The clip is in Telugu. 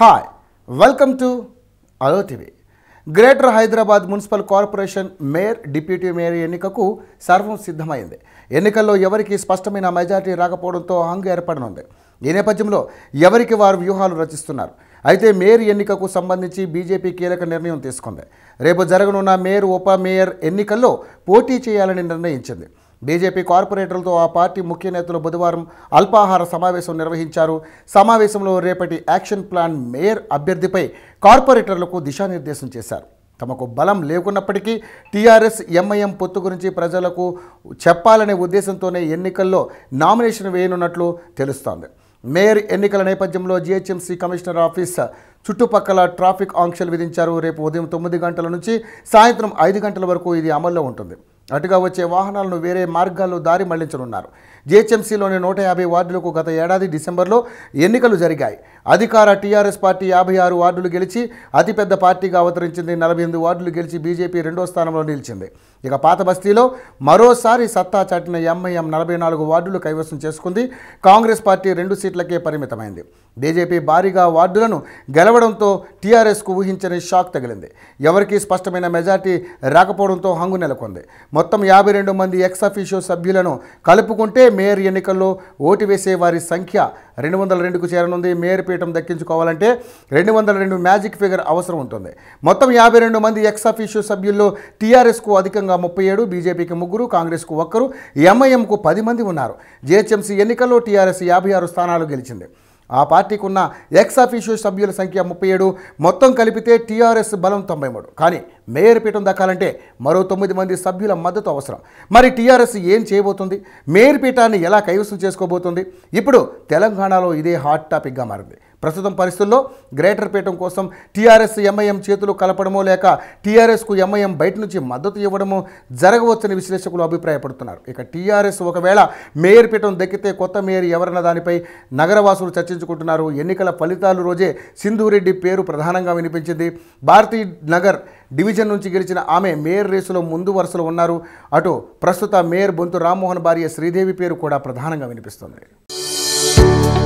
హాయ్ వెల్కమ్ టు అలో TV greater Hyderabad municipal corporation mayor deputy mayor ఎన్నికకు సర్వం సిద్ధమైంది ఎన్నికల్లో ఎవరికి స్పష్టమైన మెజార్టీ రాకపోవడంతో హంగు ఏర్పడనుంది ఈ నేపథ్యంలో ఎవరికి వారు వ్యూహాలు రచిస్తున్నారు అయితే మేయర్ ఎన్నికకు సంబంధించి బీజేపీ కీలక నిర్ణయం తీసుకుంది రేపు జరగనున్న మేయర్ ఉప మేయర్ ఎన్నికల్లో పోటీ చేయాలని నిర్ణయించింది బీజేపీ కార్పొరేటర్లతో ఆ పార్టీ ముఖ్య నేతలు బుధవారం అల్పాహార సమావేశం నిర్వహించారు సమావేశంలో రేపటి యాక్షన్ ప్లాన్ మేయర్ అభ్యర్థిపై కార్పొరేటర్లకు దిశానిర్దేశం చేశారు తమకు బలం లేకున్నప్పటికీ టీఆర్ఎస్ ఎంఐఎం పొత్తు గురించి ప్రజలకు చెప్పాలనే ఉద్దేశంతోనే ఎన్నికల్లో నామినేషన్ వేయనున్నట్లు తెలుస్తోంది మేయర్ ఎన్నికల నేపథ్యంలో జీహెచ్ఎంసీ కమిషనర్ ఆఫీస్ చుట్టుపక్కల ట్రాఫిక్ ఆంక్షలు విధించారు రేపు ఉదయం తొమ్మిది గంటల నుంచి సాయంత్రం ఐదు గంటల వరకు ఇది అమల్లో ఉంటుంది అటుగా వచ్చే వాహనాలను వేరే మార్గాల్లో దారి మళ్లించనున్నారు జీహెచ్ఎంసీలోని నూట యాభై వార్డులకు గత ఏడాది డిసెంబర్లో ఎన్నికలు జరిగాయి అధికార టీఆర్ఎస్ పార్టీ యాభై ఆరు వార్డులు గెలిచి అతిపెద్ద పార్టీగా అవతరించింది నలభై ఎనిమిది వార్డులు గెలిచి బీజేపీ రెండో స్థానంలో నిలిచింది ఇక పాత బస్తీలో మరోసారి సత్తా చాటిన ఎంఐఎం నలభై నాలుగు వార్డులు కైవసం చేసుకుంది కాంగ్రెస్ పార్టీ రెండు సీట్లకే పరిమితమైంది బీజేపీ భారీగా వార్డులను గెలవడంతో టీఆర్ఎస్కు ఊహించని షాక్ తగిలింది ఎవరికీ స్పష్టమైన మెజార్టీ రాకపోవడంతో హంగు నెలకొంది మొత్తం యాభై రెండు మంది ఎక్స్ అఫీషియో సభ్యులను కలుపుకుంటే మేయర్ ఎన్నికల్లో ఓటు వేసే వారి సంఖ్య రెండు వందల రెండుకు చేరనుంది మేయర్ పీఠం దక్కించుకోవాలంటే రెండు వందల రెండు మ్యాజిక్ ఫిగర్ అవసరం ఉంటుంది మొత్తం యాభై రెండు మంది ఎక్స్ సభ్యుల్లో టీఆర్ఎస్కు అధికంగా ముప్పై ఏడు బీజేపీకి ముగ్గురు కాంగ్రెస్కు ఒక్కరు ఎంఐఎంకు పది మంది ఉన్నారు జిహెచ్ఎంసీ ఎన్నికల్లో టీఆర్ఎస్ యాభై ఆరు స్థానాలు గెలిచింది ఆ పార్టీకి ఉన్న ఎక్స్ అఫీషియో సభ్యుల సంఖ్య ముప్పై ఏడు మొత్తం కలిపితే టీఆర్ఎస్ బలం తొంభై మూడు కానీ మేయర్ పీఠం దక్కాలంటే మరో తొమ్మిది మంది సభ్యుల మద్దతు అవసరం మరి టీఆర్ఎస్ ఏం చేయబోతుంది మేయర్ పీఠాన్ని ఎలా కైవసం చేసుకోబోతుంది ఇప్పుడు తెలంగాణలో ఇదే హాట్ టాపిక్గా మారింది ప్రస్తుతం పరిస్థితుల్లో గ్రేటర్ పీఠం కోసం టీఆర్ఎస్ ఎంఐఎం చేతులు కలపడమో లేక టీఆర్ఎస్కు ఎంఐఎం బయట నుంచి మద్దతు ఇవ్వడమో జరగవచ్చని విశ్లేషకులు అభిప్రాయపడుతున్నారు ఇక టీఆర్ఎస్ ఒకవేళ మేయర్ పీఠం దక్కితే కొత్త మేయర్ ఎవరన్న దానిపై నగరవాసులు చర్చించుకుంటున్నారు ఎన్నికల ఫలితాలు రోజే సింధురెడ్డి పేరు ప్రధానంగా వినిపించింది భారతీ నగర్ డివిజన్ నుంచి గెలిచిన ఆమె మేయర్ రేసులో ముందు వరుసలో ఉన్నారు అటు ప్రస్తుత మేయర్ బొంతు రామ్మోహన్ భార్య శ్రీదేవి పేరు కూడా ప్రధానంగా వినిపిస్తుంది